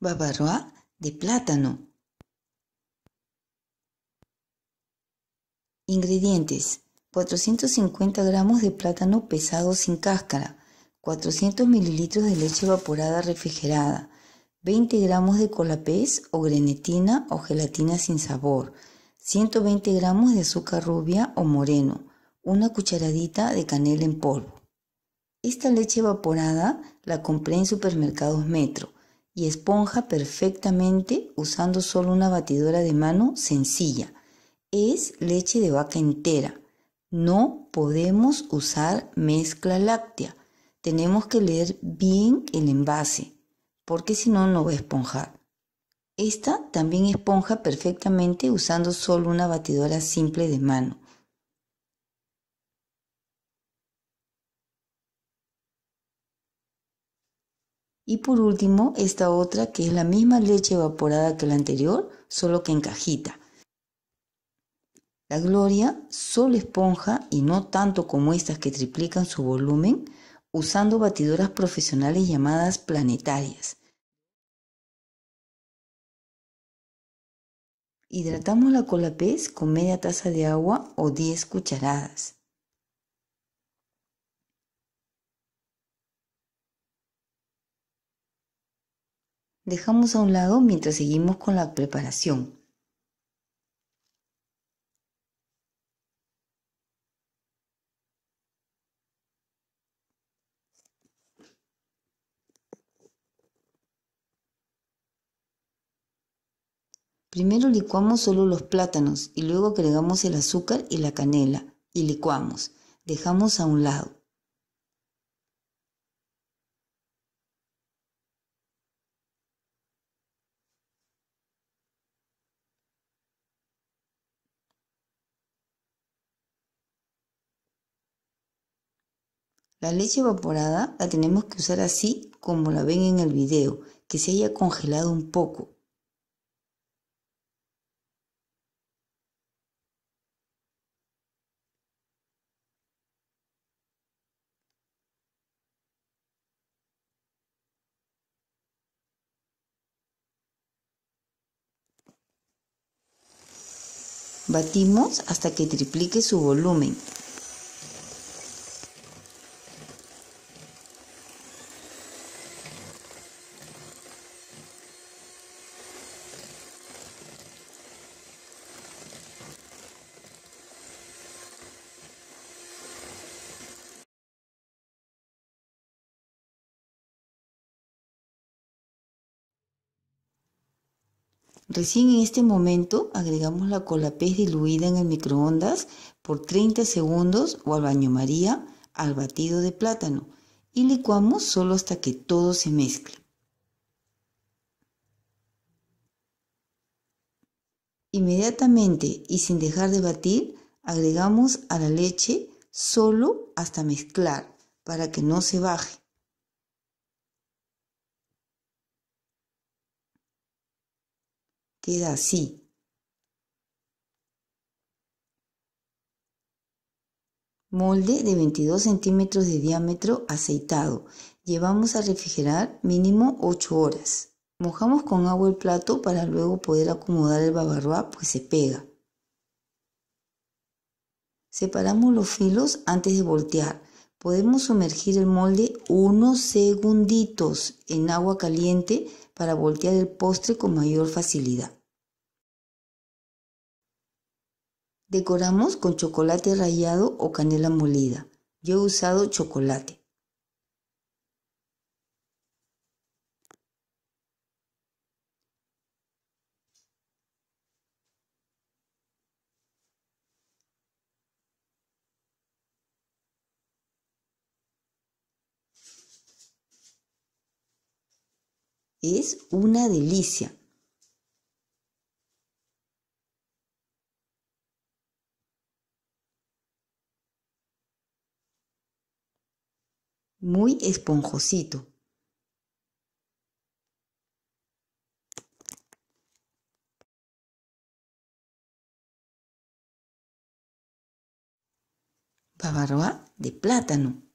bavarois de plátano. Ingredientes. 450 gramos de plátano pesado sin cáscara, 400 mililitros de leche evaporada refrigerada, 20 gramos de colapés o grenetina o gelatina sin sabor, 120 gramos de azúcar rubia o moreno, una cucharadita de canela en polvo. Esta leche evaporada la compré en supermercados Metro y esponja perfectamente usando solo una batidora de mano sencilla. Es leche de vaca entera. No podemos usar mezcla láctea. Tenemos que leer bien el envase, porque si no, no va a esponjar. Esta también esponja perfectamente usando solo una batidora simple de mano. Y por último, esta otra que es la misma leche evaporada que la anterior, solo que en cajita. La Gloria, solo esponja y no tanto como estas que triplican su volumen, usando batidoras profesionales llamadas planetarias. Hidratamos la colapés con media taza de agua o 10 cucharadas. dejamos a un lado mientras seguimos con la preparación. Primero licuamos solo los plátanos y luego agregamos el azúcar y la canela y licuamos. Dejamos a un lado. La leche evaporada la tenemos que usar así como la ven en el video, que se haya congelado un poco. Batimos hasta que triplique su volumen Recién en este momento agregamos la pez diluida en el microondas por 30 segundos o al baño María al batido de plátano y licuamos solo hasta que todo se mezcle. Inmediatamente y sin dejar de batir, agregamos a la leche solo hasta mezclar para que no se baje. queda así. Molde de 22 centímetros de diámetro aceitado. Llevamos a refrigerar mínimo 8 horas. Mojamos con agua el plato para luego poder acomodar el babarroa pues se pega. Separamos los filos antes de voltear. Podemos sumergir el molde unos segunditos en agua caliente para voltear el postre con mayor facilidad. Decoramos con chocolate rallado o canela molida. Yo he usado chocolate. Es una delicia. muy esponjosito. Babarroa de plátano.